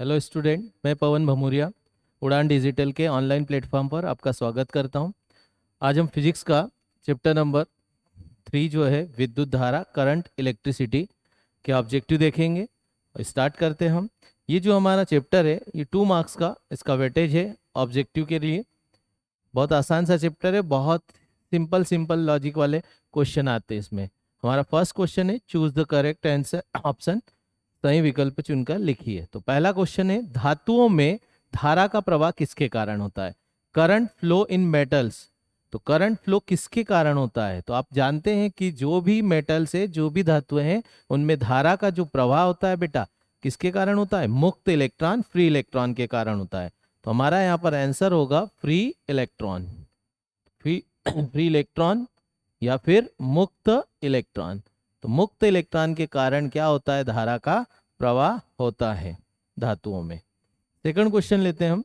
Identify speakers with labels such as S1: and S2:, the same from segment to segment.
S1: hello student मैं पवन भमूरिया उड़ान digital के ऑनलाइन प्लेटफॉर्म पर आपका स्वागत करता हूं आज हम फिजिक्स का चैप्टर नंबर थ्री जो है विद्युत धारा करंट इलेक्ट्रिसिटी के ऑब्जेक्टिव देखेंगे और स्टार्ट करते हैं हम ये जो हमारा चैप्टर है ये टू मार्क्स का इसका वेटेज है ऑब्जेक्टिव के लिए बहुत आसान सा चैप्टर है बहुत सिंपल सिंपल लॉजिक वाले क्वेश्चन आते हैं इसमें हमारा फर्स्ट क्वेश्चन है choose the correct answer option सही विकल्प चुनकर लिखिए तो पहला क्वेश्चन है धातुओं में धारा का प्रवाह किसके कारण होता है करंट फ्लो इन मेटल्स तो करंट फ्लो किसके कारण होता है तो आप जानते हैं कि जो भी मेटल्स है जो भी धातुएं हैं उनमें धारा का जो प्रवाह होता है बेटा किसके कारण होता है मुक्त इलेक्ट्रॉन फ्री इलेक्ट्रॉन के कारण होता है तो हमारा यहां पर आंसर होगा free electron free free electron या फिर मुक्त इलेक्ट्रॉन तो मुक्त इलेक्ट्रॉन के कारण क्या होता है धारा का प्रवाह होता है धातुओं में सेकंड क्वेश्चन लेते हैं हम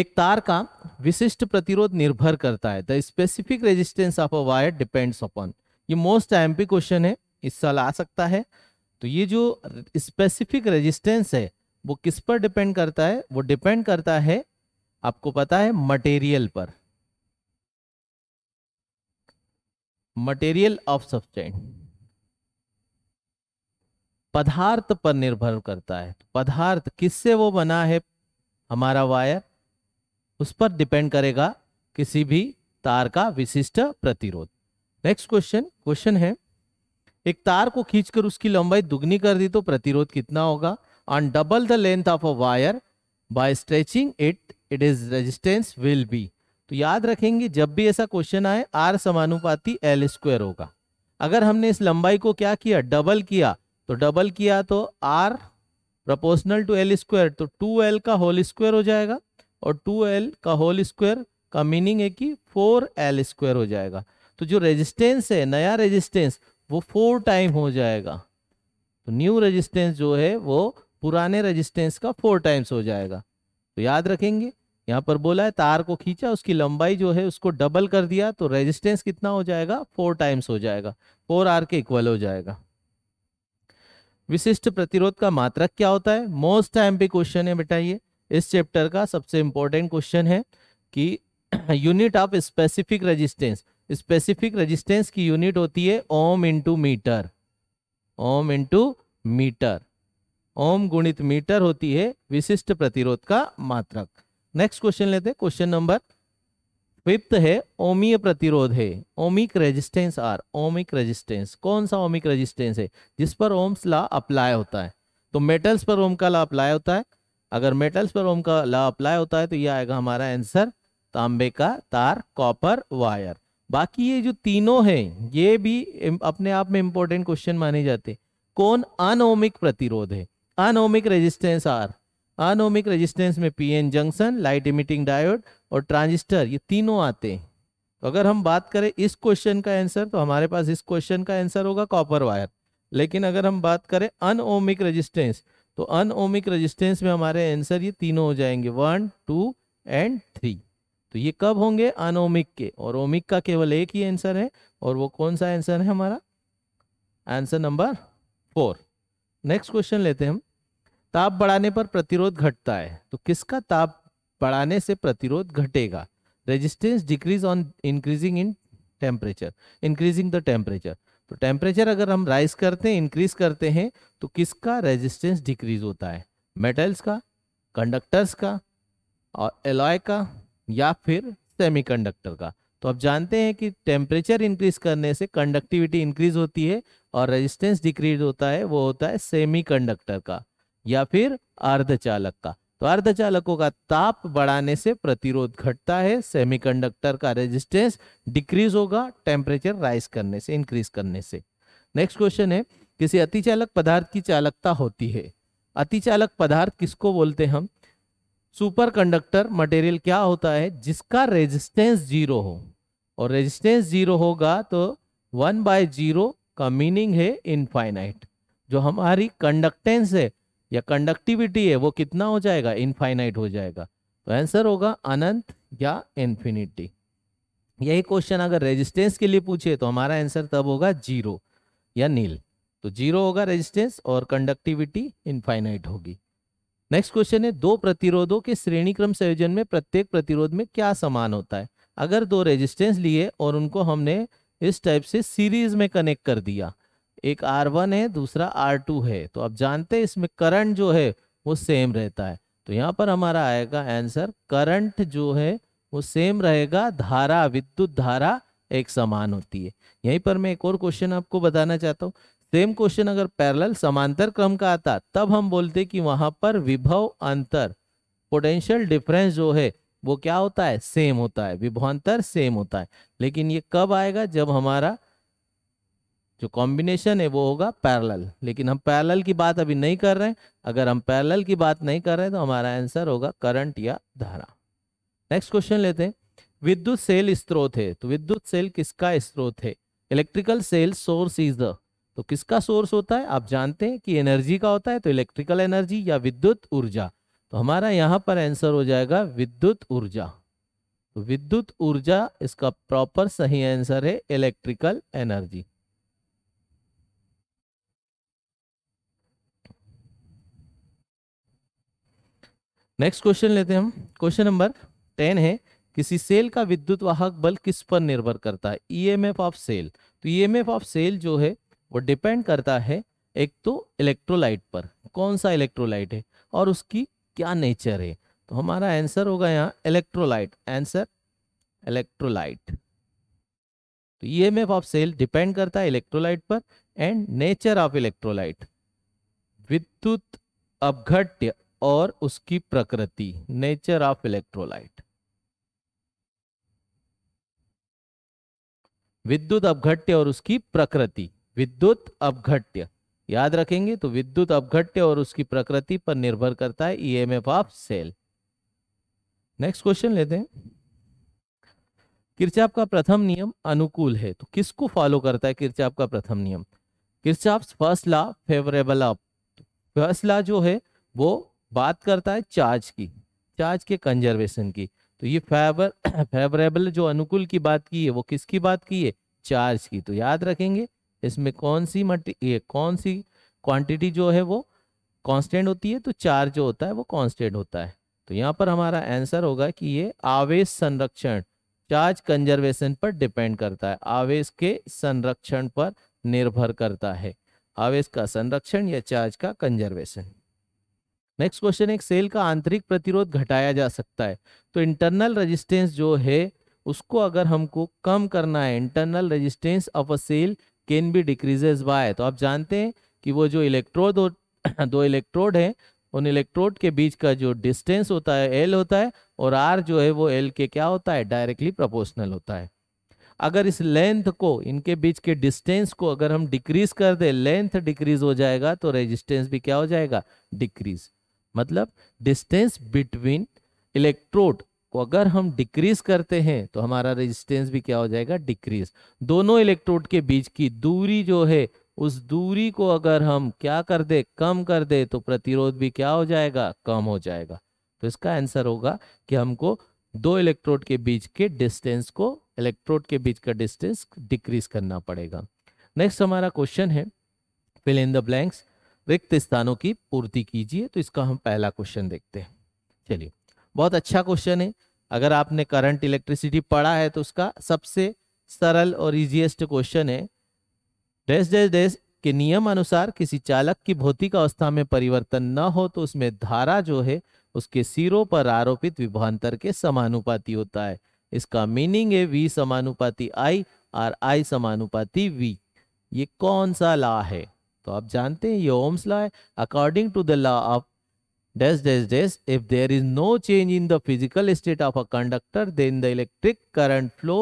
S1: एक तार का विशिष्ट प्रतिरोध निर्भर करता है the specific resistance of a wire depends upon ये मोस्ट एम्पी क्वेश्चन है इस साल आ सकता है तो ये जो स्पेसिफिक रेजिस्टेंस है वो किस पर डिपेंड करता है वो डिपेंड करता है आपको पता है मटेरियल पर मटेरियल ऑफ सब्सटेंट पदार्थ पर निर्भर करता है पदार्थ किससे वो बना है हमारा वायर उस पर डिपेंड करेगा किसी भी तार का विशिष्ट प्रतिरोध नेक्स्ट क्वेश्चन क्वेश्चन है एक तार को खींचकर उसकी लंबाई दुगनी कर दी तो प्रतिरोध कितना होगा on double the length of a wire by stretching it it is resistance will be तो याद रखेंगे जब भी ऐसा क्वेश्चन आए आर समानुपाती एल स्क्वायर होगा अगर हमने इस लंबाई को क्या किया डबल किया तो डबल किया तो R proportional to L square तो टू एल का होल स्क्वायर हो जाएगा और टू एल का होल स्क्वायर का मीनिंग है कि फोर एल स्क्वायर हो जाएगा तो जो रेजिस्टेंस है नया रेजिस्टेंस वो फोर टाइम हो जाएगा तो न्यू रेजिस्टेंस जो है वो पुराने रेजिस्टेंस का फोर टाइम्स हो जाएगा तो याद रखेंगे यहां पर बोला है तार को खींचा उसकी लंबाई जो है उसको डबल कर दिया तो रेजिस्टेंस कितना हो जाएगा फोर टाइम्स हो जाएगा फोर आर के इक्वल हो जाएगा विशिष्ट प्रतिरोध का मात्रक क्या होता है मोस्ट टाइम पे क्वेश्चन है बेटा ये इस चैप्टर का सबसे इंपॉर्टेंट क्वेश्चन है कि unit of specific resistance specific resistance की यूनिट होती है ohm into metre ohm into metre ohm गुणित मीटर होती है विशिष्ट प्रतिरोध का मात्रक नेक्स्ट क्वेश्चन लेते हैं क्वेश्चन नंबर फिफ्थ है ओमीय प्रतिरोध है ohmic resistance are ohmic resistance कौन सा ओमिक रेजिस्टेंस है जिस पर ओम्स ला अप्लाई होता है तो मेटल्स पर ओम का ला अप्लाई होता है अगर मेटल्स पर ओम का ला अप्लाई होता है तो यह आएगा हमारा आंसर तांबे का तार कॉपर वायर बाकी ये जो तीनों हैं ये भी अपने आप में इंपॉर्टेंट क्वेश्चन माने जाते कौन अनओमिक प्रतिरोध है unohmic resistance are unohmic resistance में PN junction light emitting diode और ट्रांजिस्टर ये तीनों आते हैं तो अगर हम बात करें इस क्वेश्चन का आंसर तो हमारे पास इस क्वेश्चन का आंसर होगा कॉपर वायर लेकिन अगर हम बात करें अनओमिक रेजिस्टेंस तो अनओमिक रेजिस्टेंस में हमारे आंसर ये तीनों हो जाएंगे वन टू एंड थ्री तो ये कब होंगे अनओमिक के और ओमिक का केवल एक ही आंसर है और वो कौन सा आंसर है हमारा answer number four next question लेते हैं हम ताप बढ़ाने पर प्रतिरोध घटता है तो किसका ताप बढ़ाने से प्रतिरोध घटेगा resistance decrease on increasing in temperature increasing the temperature तो टेम्परेचर अगर हम राइज करते हैं इंक्रीज करते हैं तो किसका रेजिस्टेंस डिक्रीज होता है मेटल्स का कंडक्टर्स का और एलॉय का या फिर सेमीकंडक्टर का तो आप जानते हैं कि टेम्परेचर इंक्रीज करने से कंडक्टिविटी इंक्रीज होती है और रेजिस्टेंस डिक्रीज होता है वो होता है सेमीकंडक्टर का या फिर अर्धचालक का तो अर्धचालकों का ताप बढ़ाने से प्रतिरोध घटता है सेमीकंडक्टर का रेजिस्टेंस डिक्रीज होगा टेम्परेचर राइज करने से इंक्रीज करने से नेक्स्ट क्वेश्चन है किसी अतिचालक पदार्थ की चालकता होती है अतिचालक पदार्थ किसको बोलते हैं हम सुपर कंडक्टर मटेरियल क्या होता है जिसका रेजिस्टेंस जीरो हो और रेजिस्टेंस जीरो होगा तो वन बाय जीरो का मीनिंग है इनफाइनाइट जो हमारी कंडक्टेंस है या कंडक्टिविटी है वो कितना हो जाएगा इनफाइनाइट हो जाएगा तो आंसर होगा अनंत या इन्फिनिटी यही क्वेश्चन अगर रेजिस्टेंस के लिए पूछे तो हमारा आंसर तब होगा जीरो या नील तो जीरो होगा रेजिस्टेंस और कंडक्टिविटी इनफाइनाइट होगी नेक्स्ट क्वेश्चन है दो प्रतिरोधों के श्रेणी क्रम संयोजन में प्रत्येक प्रतिरोध में क्या समान होता है अगर दो रेजिस्टेंस लिए और उनको हमने इस टाइप से सीरीज में कनेक्ट कर दिया एक आर वन है दूसरा आर टू है तो आप जानते हैं इसमें करंट जो है वो सेम रहता है तो यहाँ पर हमारा आएगा आंसर करंट जो है वो सेम रहेगा धारा विद्युत धारा एक समान होती है यहीं पर मैं एक और क्वेश्चन आपको बताना चाहता हूँ सेम क्वेश्चन अगर पैरेलल समांतर क्रम का आता तब हम बोलते कि वहां पर विभव अंतर पोटेंशियल डिफरेंस जो है वो क्या होता है सेम होता है विभवांतर सेम होता है लेकिन ये कब आएगा जब हमारा जो कॉम्बिनेशन है वो होगा पैरेलल लेकिन हम पैरेलल की बात अभी नहीं कर रहे हैं अगर हम पैरेलल की बात नहीं कर रहे हैं तो हमारा आंसर होगा करंट या धारा नेक्स्ट क्वेश्चन लेते हैं विद्युत सेल स्त्रोत है तो विद्युत सेल किसका स्त्रोत है electrical cell source is the तो किसका सोर्स होता है आप जानते हैं कि एनर्जी का होता है तो इलेक्ट्रिकल एनर्जी या विद्युत ऊर्जा तो हमारा यहाँ पर आंसर हो जाएगा विद्युत ऊर्जा तो विद्युत ऊर्जा इसका प्रॉपर सही आंसर है इलेक्ट्रिकल एनर्जी नेक्स्ट क्वेश्चन लेते हैं हम क्वेश्चन नंबर टेन है किसी सेल का विद्युत वाहक बल किस पर निर्भर करता है ईएमएफ ऑफ सेल तो ईएमएफ ऑफ सेल जो है वो डिपेंड करता है एक तो इलेक्ट्रोलाइट पर कौन सा इलेक्ट्रोलाइट है और उसकी क्या नेचर है तो हमारा आंसर होगा यहाँ इलेक्ट्रोलाइट आंसर इलेक्ट्रोलाइट तो ईएमएफ ऑफ सेल डिपेंड करता है इलेक्ट्रोलाइट पर एंड नेचर ऑफ इलेक्ट्रोलाइट विद्युत अपघट्य और उसकी प्रकृति नेचर ऑफ इलेक्ट्रोलाइट विद्युत अपघट्य और उसकी प्रकृति विद्युत अपघट्य याद रखेंगे तो विद्युत अपघट्य और उसकी प्रकृति पर निर्भर करता है EMF of cell next question लेते हैं किरचाप का प्रथम नियम अनुकूल है तो किसको फॉलो करता है किरचाप का प्रथम नियम Kirchhoff first law favourable of first law जो है वो बात करता है चार्ज की चार्ज के कंजर्वेशन की तो ये फेवर फेवरेबल जो अनुकूल की बात की है वो किसकी बात की है चार्ज की तो याद रखेंगे इसमें कौन सी मटी कौन सी क्वांटिटी जो है वो कांस्टेंट होती है तो चार्ज जो होता है वो कांस्टेंट होता है तो यहाँ पर हमारा आंसर होगा कि ये आवेश संरक्षण चार्ज कंजर्वेशन पर डिपेंड करता है आवेश के संरक्षण पर निर्भर करता है आवेश का संरक्षण या चार्ज का कंजर्वेशन नेक्स्ट क्वेश्चन एक सेल का आंतरिक प्रतिरोध घटाया जा सकता है तो इंटरनल रेजिस्टेंस जो है उसको अगर हमको कम करना है internal resistance of a cell can be decreases by तो आप जानते हैं कि वो जो इलेक्ट्रोड दो, दो इलेक्ट्रोड हैं उन इलेक्ट्रोड के बीच का जो डिस्टेंस होता है एल होता है और आर जो है वो एल के क्या होता है डायरेक्टली प्रोपोर्शनल होता है अगर इस लेंथ को इनके बीच के डिस्टेंस को अगर हम डिक्रीज कर दें लेंथ डिक्रीज हो जाएगा तो रेजिस्टेंस भी क्या हो जाएगा डिक्रीज मतलब डिस्टेंस बिटवीन इलेक्ट्रोड को अगर हम डिक्रीज करते हैं तो हमारा रेजिस्टेंस भी क्या हो जाएगा डिक्रीज दोनों इलेक्ट्रोड के बीच की दूरी जो है उस दूरी को अगर हम क्या कर दे कम कर दे तो प्रतिरोध भी क्या हो जाएगा कम हो जाएगा तो इसका आंसर होगा कि हमको दो इलेक्ट्रोड के बीच के डिस्टेंस को इलेक्ट्रोड के बीच का डिस्टेंस डिक्रीज करना पड़ेगा नेक्स्ट हमारा क्वेश्चन है फिल इन द ब्लैंक्स रिक्त स्थानों की पूर्ति कीजिए तो इसका हम पहला क्वेश्चन देखते हैं चलिए बहुत अच्छा क्वेश्चन है अगर आपने करंट इलेक्ट्रिसिटी पढ़ा है तो उसका सबसे सरल और इजिएस्ट क्वेश्चन है डैश डैश डैश के नियम अनुसार किसी चालक की भौतिक अवस्था में परिवर्तन न हो तो उसमें धारा जो है उसके सिरों पर आरोपित विभवांतर के समानुपाती होता है इसका मीनिंग है वी समानुपाती आई और आई समानुपाती वी ये कौन सा ला है तो आप जानते हैं ये ओम्स लॉ है according to the law of dash dash dash if there is no change in the physical state of a conductor then the electric current flow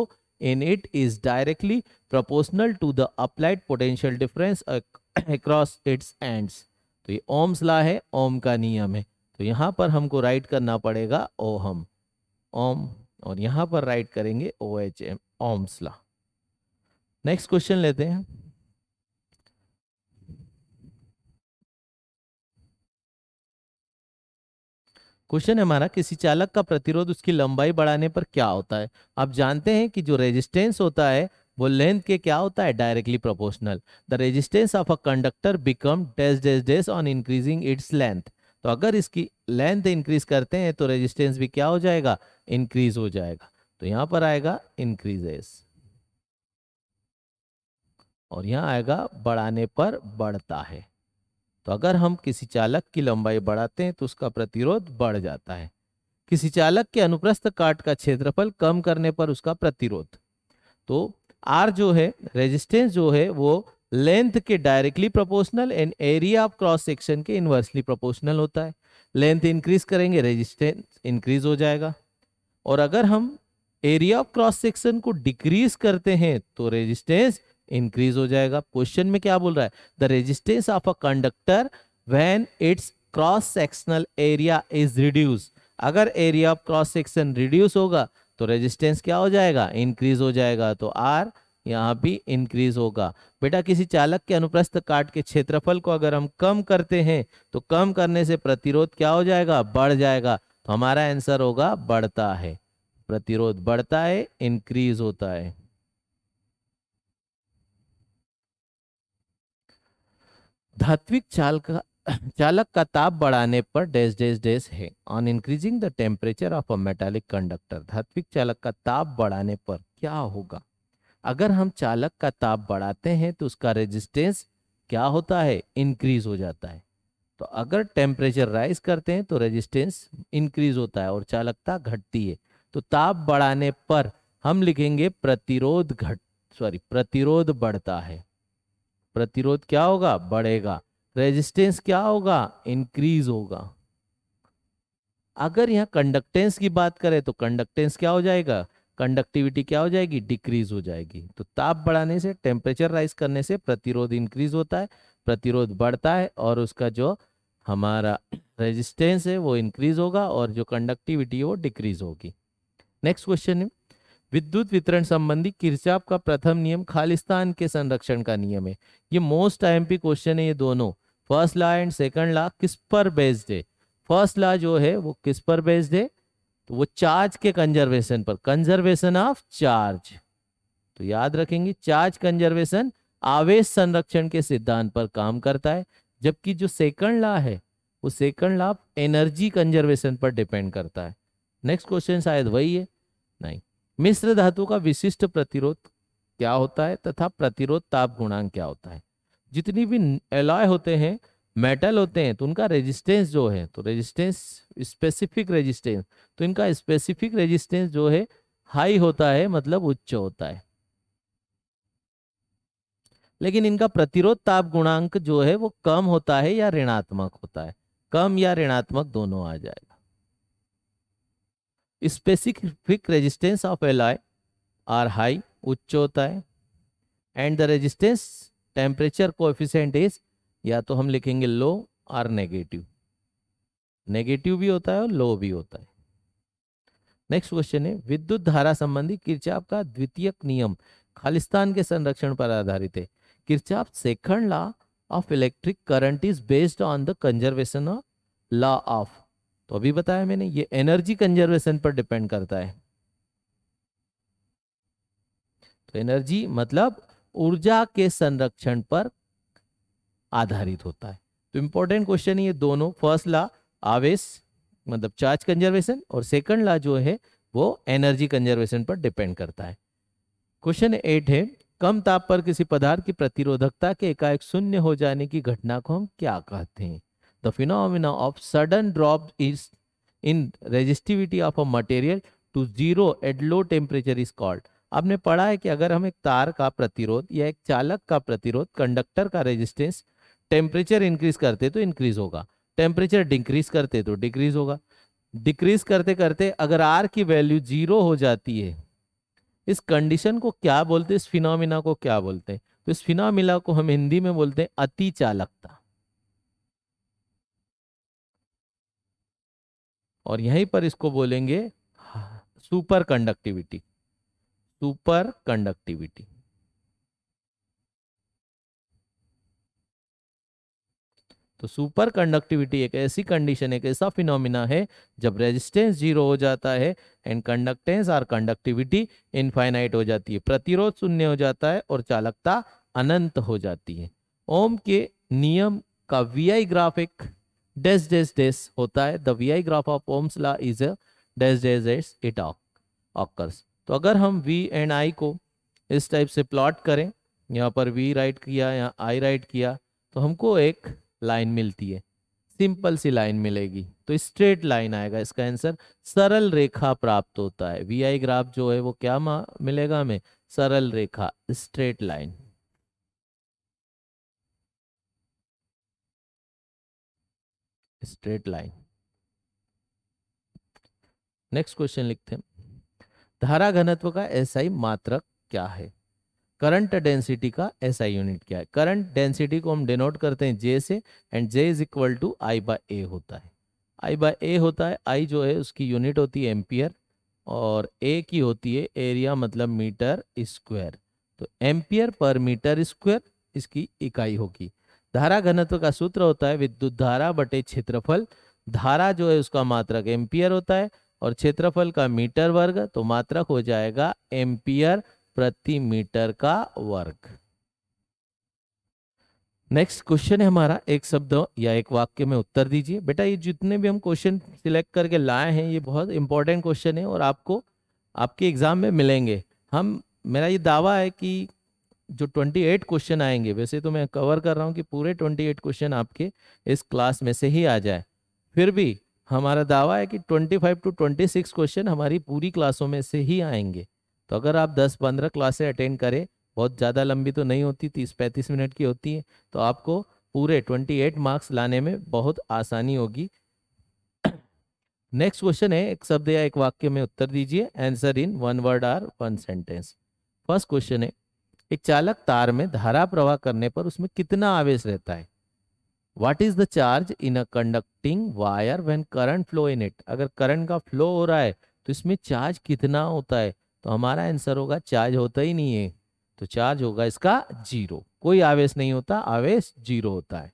S1: in it is directly proportional to the applied potential difference across its ends तो ये Ohm's law है ओम का नियम है तो यहाँ पर हमको राइट करना पड़ेगा ओ हम ओम और यहाँ पर राइट करेंगे O H M Ohm's law next question लेते हैं क्वेश्चन है हमारा किसी चालक का प्रतिरोध उसकी लंबाई बढ़ाने पर क्या होता है आप जानते हैं कि जो रेजिस्टेंस होता है वो लेंथ के क्या होता है directly proportional the resistance of a conductor become dash dash dash on increasing its length तो अगर इसकी लेंथ इंक्रीज करते हैं तो रेजिस्टेंस भी क्या हो जाएगा इंक्रीज हो जाएगा तो यहां पर आएगा इंक्रीजेस और यहां आएगा बढ़ाने पर बढ़ता है तो अगर हम किसी चालक की लंबाई बढ़ाते हैं तो उसका प्रतिरोध बढ़ जाता है किसी चालक के अनुप्रस्थ काट का क्षेत्रफल कम करने पर उसका प्रतिरोध तो आर जो है रेजिस्टेंस जो है वो लेंथ के directly proportional and area of cross section के इन्वर्सली प्रोपोर्शनल होता है लेंथ इंक्रीज करेंगे रेजिस्टेंस इंक्रीज हो जाएगा और अगर हम एरिया ऑफ क्रॉस सेक्शन को डिक्रीज करते हैं तो रेजिस्टेंस इंक्रीज हो जाएगा क्वेश्चन में क्या बोल रहा है the resistance of a conductor when its cross sectional area is reduce अगर area of cross section reduce होगा तो रेजिस्टेंस क्या हो जाएगा इंक्रीज हो जाएगा तो आर यहाँ भी इंक्रीज होगा बेटा किसी चालक के अनुप्रस्थ काट के क्षेत्रफल को अगर हम कम करते हैं तो कम करने से प्रतिरोध क्या हो जाएगा बढ़ जाएगा तो हमारा आंसर होगा बढ़ता है प्रतिरोध बढ़ता है इंक्रीज होता है धात्विक चाल का चालक का ताप बढ़ाने पर डैश डैश डैश है on increasing the temperature of a metallic conductor धात्विक चालक का ताप बढ़ाने पर क्या होगा अगर हम चालक का ताप बढ़ाते हैं तो उसका रेजिस्टेंस क्या होता है इंक्रीज हो जाता है तो अगर टेम्परेचर राइज करते हैं तो रेजिस्टेंस इंक्रीज होता है और चालकता घटती है तो ताप बढ़ाने पर हम लिखेंगे प्रतिरोध घट सॉरी प्रतिरोध बढ़ता है प्रतिरोध क्या होगा बढ़ेगा रेजिस्टेंस क्या होगा इंक्रीज होगा अगर यहाँ कंडक्टेंस की बात करें तो कंडक्टेंस क्या हो जाएगा कंडक्टिविटी क्या हो जाएगी डिक्रीज हो जाएगी तो ताप बढ़ाने से टेम्परेचर राइज करने से प्रतिरोध इंक्रीज होता है प्रतिरोध बढ़ता है और उसका जो हमारा रेजिस्टेंस है वो इंक्रीज होगा और जो कंडक्टिविटी है वो डिक्रीज होगी नेक्स्ट क्वेश्चन है विद्युत वितरण संबंधी किरचाप का प्रथम नियम खालिस्तान के संरक्षण का नियम है ये मोस्ट टाइम पी क्वेश्चन है ये दोनों first law and second law किस पर बेस्ड है फर्स्ट लॉ जो है वो किस पर बेस्ड है तो वो चार्ज के कंजर्वेशन पर कंजर्वेशन ऑफ चार्ज तो याद रखेंगे चार्ज कंजर्वेशन आवेश संरक्षण के सिद्धांत पर काम करता है जबकि जो सेकंड लॉ है वो सेकंड लॉ एनर्जी कंजर्वेशन पर डिपेंड करता है नेक्स्ट क्वेश्चन शायद वही है नहीं मिश्र धातु का विशिष्ट प्रतिरोध क्या होता है तथा प्रतिरोध ताप गुणांक क्या होता है जितनी भी एलॉय होते हैं मेटल होते हैं तो उनका रेजिस्टेंस जो है तो रेजिस्टेंस स्पेसिफिक रेजिस्टेंस तो इनका स्पेसिफिक रेजिस्टेंस जो है हाई होता है मतलब उच्च होता है लेकिन इनका प्रतिरोध ताप गुणांक जो है वो कम होता है या ऋणात्मक होता है कम या ऋणात्मक दोनों आ जाएगा specific of L I R high उच्च होता है एंड द रेजिस्टेंस टेम्परेचर को इज या तो हम लिखेंगे लो आर नेगेटिव नेगेटिव भी होता है और लो भी होता है नेक्स्ट क्वेश्चन है विद्युत धारा संबंधी किरचाप का द्वितीय नियम खालिस्तान के संरक्षण पर आधारित है Kirchhoff second law of electric current is based on the conservation of law of तो अभी बताया मैंने ये एनर्जी कंजर्वेशन पर डिपेंड करता है तो एनर्जी मतलब ऊर्जा के संरक्षण पर आधारित होता है तो इंपॉर्टेंट क्वेश्चन ये दोनों फर्स्ट ला आवेश मतलब चार्ज कंजर्वेशन और सेकंड ला जो है वो एनर्जी कंजर्वेशन पर डिपेंड करता है क्वेश्चन एट है कम ताप पर किसी पदार्थ की प्रतिरोधकता के एकाएक शून्य हो जाने की घटना को हम क्या कहते हैं the phenomena of sudden drop is in resistivity of a material to zero at low temperature is called आपने पढ़ा है कि अगर हम एक तार का प्रतिरोध या एक चालक का प्रतिरोध कंडक्टर का रेजिस्टेंस टेम्परेचर इंक्रीज करते तो इंक्रीज होगा टेम्परेचर डिक्रीज करते तो डिक्रीज होगा डिक्रीज करते करते अगर आर की वैल्यू जीरो हो जाती है इस कंडीशन को क्या बोलते हैं इस फिनोमिना को क्या बोलते हैं तो इस फिनोमिना को हम हिंदी में बोलते हैं अति चालकता और यहीं पर इसको बोलेंगे सुपर कंडक्टिविटी सुपर कंडक्टिविटी तो सुपर कंडक्टिविटी एक ऐसी कंडीशन एक ऐसा फिनोमिना है जब रेजिस्टेंस जीरो हो जाता है एंड कंडक्टेंस और कंडक्टिविटी इनफाइनाइट हो जाती है प्रतिरोध शून्य हो जाता है और चालकता अनंत हो जाती है ओम के नियम का वीआई ग्राफिक डेस डेस डेस होता है the V I graph of Ohm's law is dash dash dash it occurs तो अगर हम वी एंड आई को इस टाइप से प्लॉट करें यहाँ पर वी राइट किया या आई राइट किया तो हमको एक लाइन मिलती है सिंपल सी लाइन मिलेगी तो स्ट्रेट लाइन आएगा इसका आंसर सरल रेखा प्राप्त होता है वी आई ग्राफ जो है वो क्या मिलेगा हमें सरल रेखा straight line straight line next question लिखते हैं धारा घनत्व का एसआई मात्रक क्या है करंट डेंसिटी का एसआई यूनिट क्या है करंट डेंसिटी को हम डिनोट करते हैं जे से and J is equal to I by A होता है आई बाय ए होता है आई जो है उसकी यूनिट होती है एम्पियर और ए की होती है एरिया मतलब मीटर स्क्वायर तो एम्पियर पर मीटर स्क्वायर इसकी इकाई होगी धारा घनत्व का सूत्र होता है विद्युत धारा बटे क्षेत्रफल धारा जो है उसका मात्रक एम्पियर होता है और क्षेत्रफल का मीटर वर्ग तो मात्रक हो जाएगा एम्पियर प्रति मीटर का वर्ग नेक्स्ट क्वेश्चन है हमारा एक शब्द या एक वाक्य में उत्तर दीजिए बेटा ये जितने भी हम क्वेश्चन सिलेक्ट करके लाए हैं ये बहुत इंपॉर्टेंट क्वेश्चन है और आपको आपके एग्जाम में मिलेंगे हम मेरा ये दावा है कि जो 28 क्वेश्चन आएंगे वैसे तो मैं कवर कर रहा हूँ कि पूरे 28 क्वेश्चन आपके इस क्लास में से ही आ जाए फिर भी हमारा दावा है कि 25 टू 26 क्वेश्चन हमारी पूरी क्लासों में से ही आएंगे तो अगर आप 10-15 क्लासें अटेंड करें बहुत ज़्यादा लंबी तो नहीं होती तीस पैंतीस मिनट की होती है तो आपको पूरे 28 मार्क्स लाने में बहुत आसानी होगी नेक्स्ट क्वेश्चन है एक शब्द या एक वाक्य में उत्तर दीजिए answer in one word or one sentence first question है एक चालक तार में धारा प्रवाह करने पर उसमें कितना आवेश रहता है what is the charge in a conducting wire when current flow in it अगर करंट का फ्लो हो रहा है तो इसमें चार्ज कितना होता है तो हमारा आंसर होगा चार्ज होता ही नहीं है तो चार्ज होगा इसका जीरो कोई आवेश नहीं होता आवेश जीरो होता है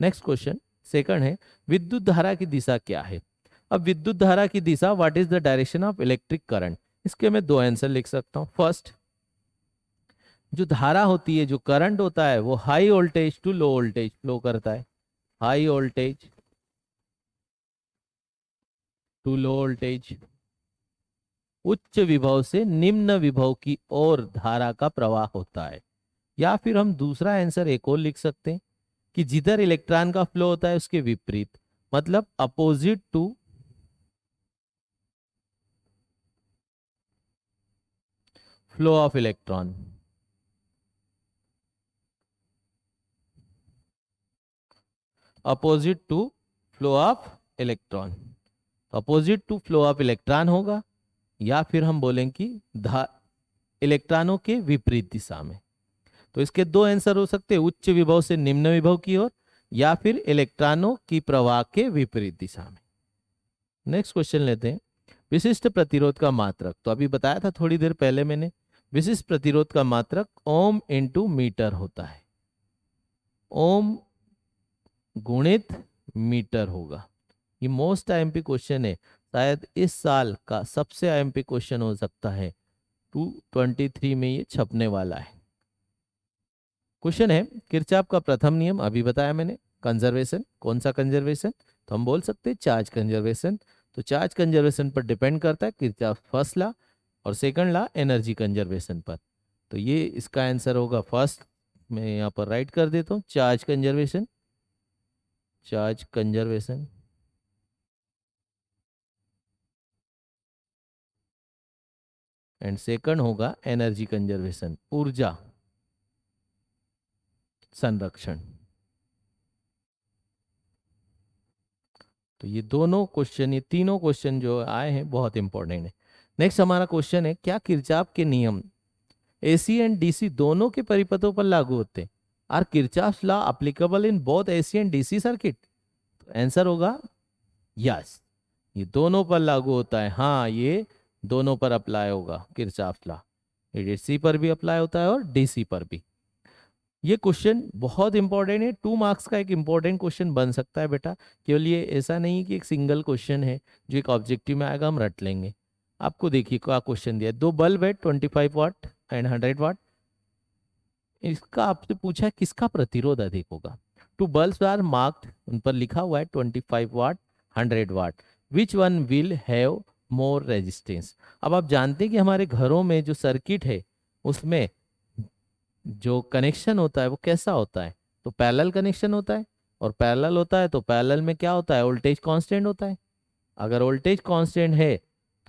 S1: नेक्स्ट क्वेश्चन सेकंड है विद्युत धारा की दिशा क्या है अब विद्युत धारा की दिशा what is the direction of electric current इसके मैं दो आंसर लिख सकता हूँ फर्स्ट जो धारा होती है जो करंट होता है वो high voltage to low voltage flow करता है high voltage to low voltage उच्च विभव से निम्न विभव की ओर धारा का प्रवाह होता है या फिर हम दूसरा आंसर एक और लिख सकते हैं कि जिधर इलेक्ट्रॉन का फ्लो होता है उसके विपरीत मतलब opposite to flow of electron opposite to flow of electron opposite to flow of electron होगा या फिर हम बोलेंगे कि धा इलेक्ट्रॉनों के विपरीत दिशा में तो इसके दो आंसर हो सकते हैं उच्च विभव से निम्न विभव की ओर या फिर इलेक्ट्रॉनों की प्रवाह के विपरीत दिशा में नेक्स्ट क्वेश्चन लेते हैं विशिष्ट प्रतिरोध का मात्रक तो अभी बताया था थोड़ी देर पहले मैंने विशिष्ट प्रतिरोध का मात्रक ओम इंटू मीटर होता है ओम गुणित मीटर होगा ये मोस्ट आईएमपी क्वेश्चन है शायद इस साल का सबसे आईएमपी क्वेश्चन हो सकता है 223 में ये छपने वाला है क्वेश्चन है किरचाप का प्रथम नियम अभी बताया मैंने कंजर्वेशन कौन सा कंजर्वेशन तो हम बोल सकते हैं चार्ज कंजर्वेशन तो चार्ज कंजर्वेशन पर डिपेंड करता है किरचाप फर्स्ट ला और सेकंड ला एनर्जी कंजर्वेशन पर तो ये इसका आंसर होगा फर्स्ट मैं यहाँ पर राइट कर देता हूँ charge conservation charge conservation and second होगा एनर्जी कंजर्वेशन ऊर्जा संरक्षण तो ये दोनों क्वेश्चन ये तीनों क्वेश्चन जो आए हैं बहुत इंपॉर्टेंट है नेक्स्ट हमारा क्वेश्चन है क्या किरचाप के नियम एसी एंड डीसी दोनों के परिपथों पर लागू होते हैं are Kirchhoff law applicable in both AC and DC circuit तो आंसर होगा यस ये दोनों पर लागू होता है हाँ ये दोनों पर अप्लाई होगा किरचाफ लॉ एडीसी पर भी अप्लाई होता है और डीसी पर भी ये क्वेश्चन बहुत इंपॉर्टेंट है टू मार्क्स का एक इंपॉर्टेंट क्वेश्चन बन सकता है बेटा केवल ये ऐसा नहीं है कि एक सिंगल क्वेश्चन है जो एक ऑब्जेक्टिव में आएगा हम रट लेंगे आपको देखिए क्या क्वेश्चन दिया दो बल्ब है twenty five watt and hundred watt इसका आपसे पूछा है किसका प्रतिरोध अधिक होगा टू बल्ब आर मार्क्ड उन पर लिखा हुआ है five watt hundred watt which one will have more resistance अब आप जानते हैं कि हमारे घरों में जो सर्किट है उसमें जो कनेक्शन होता है वो कैसा होता है तो पैरल कनेक्शन होता है और पैरल होता है तो पैरल में क्या होता है वोल्टेज कांस्टेंट होता है अगर वोल्टेज कांस्टेंट है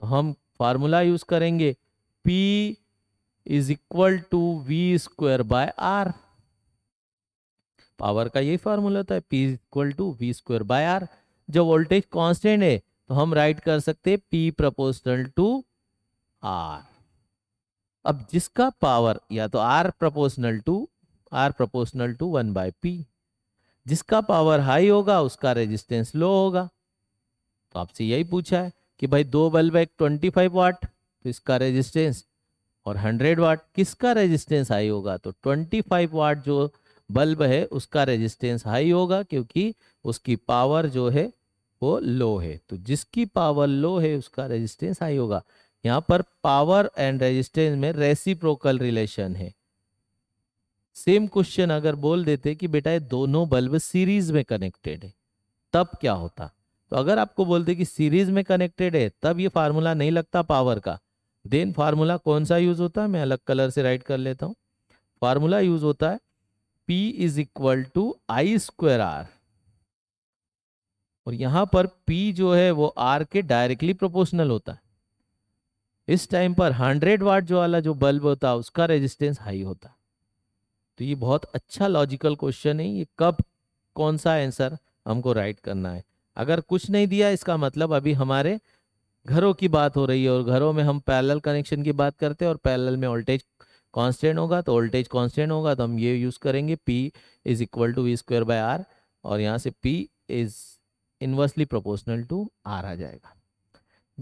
S1: तो हम फार्मूला यूज करेंगे P is equal to V square by R power का यही फॉर्मूला होता है P equal to V square by R जब वोल्टेज कांस्टेंट है तो हम राइट कर सकते हैं पी प्रपोर्शनल टू आर अब जिसका पावर या तो R proportional to R proportional to one by P जिसका पावर हाई होगा उसका रेजिस्टेंस लो होगा तो आपसे यही पूछा है कि भाई दो बल्ब एक ट्वेंटी फाइव वाट तो इसका रेजिस्टेंस और 100 वाट किसका रेजिस्टेंस हाई होगा तो 25 वाट जो बल्ब है उसका रेजिस्टेंस हाई होगा क्योंकि उसकी पावर जो है वो लो है तो जिसकी पावर लो है उसका रेजिस्टेंस हाई होगा यहाँ पर पावर एंड रेजिस्टेंस में रेसिप्रोकल रिलेशन है सेम क्वेश्चन अगर बोल देते कि बेटा ये दोनों बल्ब सीरीज में कनेक्टेड है तब क्या होता तो अगर आपको बोलते कि सीरीज में कनेक्टेड है तब ये फार्मूला नहीं लगता पावर का देन फार्मूला कौन सा यूज होता है मैं अलग कलर से राइट कर लेता हूँ फार्मूला यूज होता है P is equal to I square R और यहां पर P जो है वो R के डायरेक्टली प्रोपोर्शनल होता है इस टाइम पर 100 वाट जो वाला जो बल्ब होता है उसका रेजिस्टेंस हाई होता है तो ये बहुत अच्छा लॉजिकल क्वेश्चन है ये कब कौन सा आंसर हमको राइट करना है अगर कुछ नहीं दिया इसका मतलब अभी हमारे घरों की बात हो रही है और घरों में हम पैरेलल कनेक्शन की बात करते हैं और पैरेलल में वोल्टेज कांस्टेंट होगा तो वोल्टेज कांस्टेंट होगा तो हम ये यूज़ करेंगे P is equal to V square by R और यहाँ से P is inversely proportional to R आ जाएगा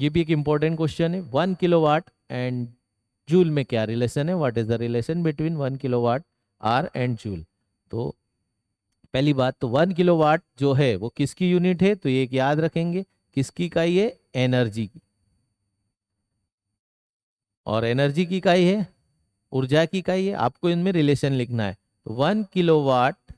S1: ये भी एक इम्पॉर्टेंट क्वेश्चन है one kilowatt and joule में क्या रिलेशन है what is the relation between one kilowatt hour and joule तो पहली बात तो वन किलो वाट जो है वो किसकी यूनिट है तो ये एक याद रखेंगे किसकी इकाई है एनर्जी की और एनर्जी की इकाई है ऊर्जा की इकाई है आपको इनमें रिलेशन लिखना है तो one kilowatt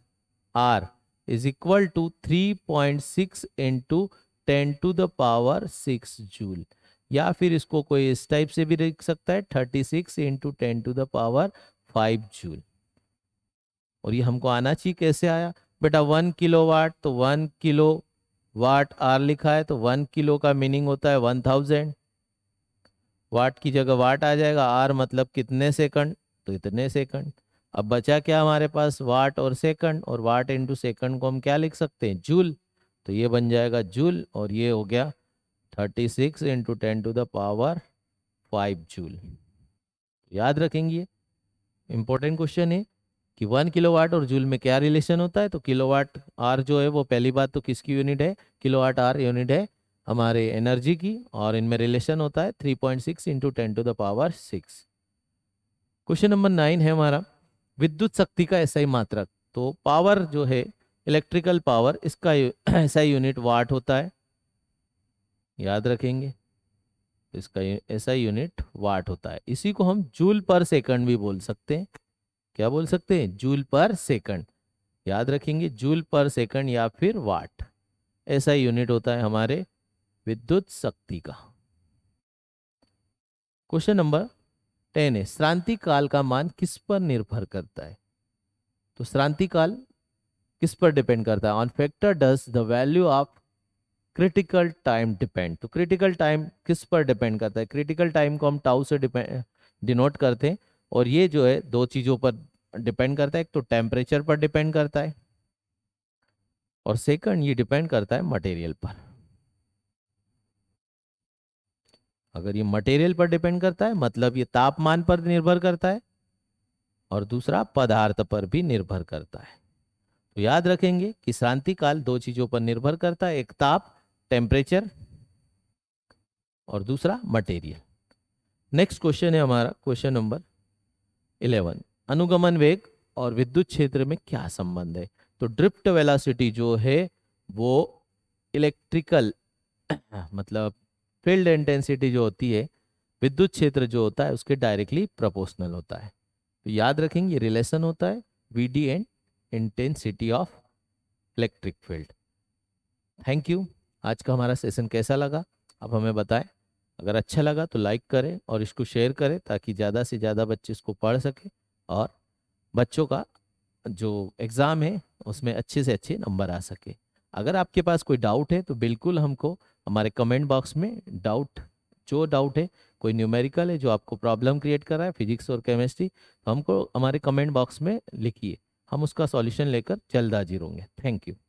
S1: hour is equal to three point six into ten to the power six joule या फिर इसको कोई इस टाइप से भी लिख सकता है thirty six into ten to the power five joule और ये हमको आना चाहिए कैसे आया बेटा वन किलो वाट तो वन किलो वाट आर लिखा है तो वन किलो का मीनिंग होता है वन थाउजेंड वाट की जगह वाट आ जाएगा आर मतलब कितने सेकंड तो इतने सेकंड अब बचा क्या हमारे पास वाट और सेकंड और वाट इंटू सेकंड को हम क्या लिख सकते हैं जूल तो ये बन जाएगा जूल और ये हो गया thirty six into ten to the power five joule याद रखेंगे इंपॉर्टेंट क्वेश्चन है कि वन किलोवाट और जूल में क्या रिलेशन होता है तो किलोवाट आर जो है वो पहली बात तो किसकी यूनिट है किलोवाट आर यूनिट है हमारे एनर्जी की और इनमें रिलेशन होता है three point six into ten to the power six question number nine है हमारा विद्युत शक्ति का ऐसा ही मात्रक तो पावर जो है इलेक्ट्रिकल पावर इसका ऐसा यूनिट वाट होता है याद रखेंगे इसका ऐसा यूनिट वाट होता है इसी को हम जूल पर सेकंड भी बोल सकते हैं क्या बोल सकते हैं जूल पर सेकंड याद रखेंगे जूल पर सेकंड या फिर वाट ऐसा यूनिट होता है हमारे विद्युत शक्ति का क्वेश्चन नंबर टेन है श्रांति काल का मान किस पर निर्भर करता है तो श्रांति काल किस पर डिपेंड करता है on factor does the value of critical time depend तो क्रिटिकल टाइम किस पर डिपेंड करता है क्रिटिकल टाइम को हम टाउ से डिनोट करते हैं और ये जो है दो चीज़ों पर डिपेंड करता है एक तो टेम्परेचर पर डिपेंड करता है और सेकंड ये डिपेंड करता है मटेरियल पर अगर ये मटेरियल पर डिपेंड करता है मतलब ये तापमान पर निर्भर करता है और दूसरा पदार्थ पर भी निर्भर करता है तो याद रखेंगे कि शांति काल दो चीजों पर निर्भर करता है एक ताप टेम्परेचर और दूसरा मटेरियल नेक्स्ट क्वेश्चन है हमारा क्वेश्चन नंबर इलेवन अनुगमन वेग और विद्युत क्षेत्र में क्या संबंध है तो ड्रिफ्ट वेलासिटी जो है वो इलेक्ट्रिकल मतलब फील्ड इंटेंसिटी जो होती है विद्युत क्षेत्र जो होता है उसके डायरेक्टली प्रोपोर्शनल होता है तो याद रखेंगे ये रिलेशन होता है V D and intensity of electric field thank you आज का हमारा सेशन कैसा लगा आप हमें बताएं अगर अच्छा लगा तो लाइक करें और इसको शेयर करें ताकि ज़्यादा से ज़्यादा बच्चे इसको पढ़ सकें और बच्चों का जो एग्ज़ाम है उसमें अच्छे से अच्छे नंबर आ सके अगर आपके पास कोई डाउट है तो बिल्कुल हमको हमारे कमेंट बॉक्स में डाउट जो डाउट है कोई न्यूमेरिकल है जो आपको प्रॉब्लम क्रिएट कर रहा है फिजिक्स और केमिस्ट्री तो हमको हमारे कमेंट बॉक्स में लिखिए हम उसका सॉल्यूशन लेकर जल्द हाजिर होंगे थैंक यू